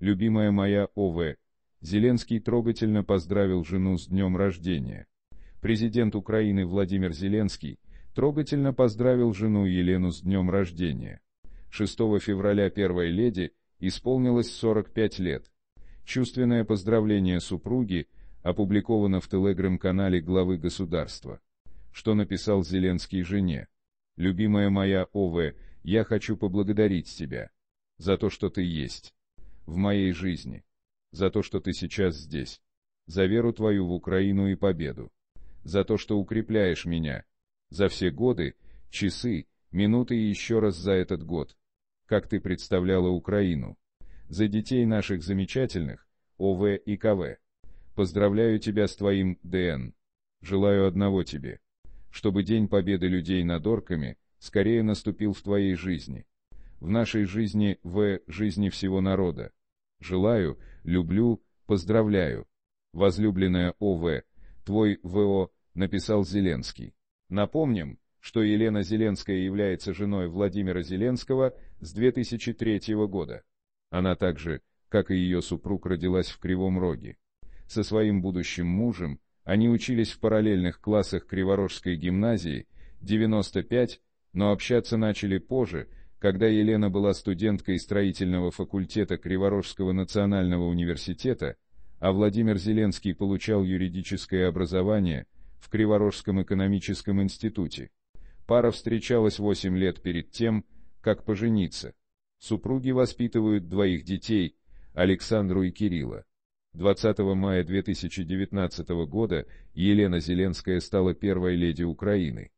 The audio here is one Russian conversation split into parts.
любимая моя ОВ. Зеленский трогательно поздравил жену с днем рождения. Президент Украины Владимир Зеленский трогательно поздравил жену Елену с днем рождения. 6 февраля первой леди исполнилось 45 лет. Чувственное поздравление супруги опубликовано в телеграм-канале главы государства. Что написал Зеленский жене? «Любимая моя ОВ, я хочу поблагодарить тебя за то, что ты есть в моей жизни, за то, что ты сейчас здесь, за веру твою в Украину и победу, за то, что укрепляешь меня, за все годы, часы, минуты и еще раз за этот год, как ты представляла Украину, за детей наших замечательных, ОВ и КВ. Поздравляю тебя с твоим ДН. Желаю одного тебе, чтобы День Победы людей над орками скорее наступил в твоей жизни, в нашей жизни, в жизни всего народа. Желаю, люблю, поздравляю. Возлюбленная ОВ, твой ВО, написал Зеленский. Напомним, что Елена Зеленская является женой Владимира Зеленского с 2003 года. Она также, как и ее супруг, родилась в Кривом Роге. Со своим будущим мужем они учились в параллельных классах Криворожской гимназии 95, но общаться начали позже, когда Елена была студенткой строительного факультета Криворожского национального университета, а Владимир Зеленский получал юридическое образование в Криворожском экономическом институте. Пара встречалась 8 лет перед тем, как пожениться. Супруги воспитывают двоих детей, Александру и Кирилла. 20 мая 2019 года Елена Зеленская стала первой леди Украины.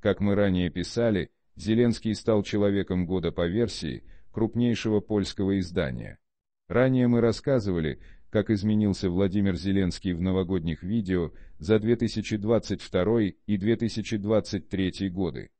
Как мы ранее писали, Зеленский стал человеком года по версии крупнейшего польского издания. Ранее мы рассказывали, как изменился Владимир Зеленский в новогодних видео за 2022 и 2023 годы.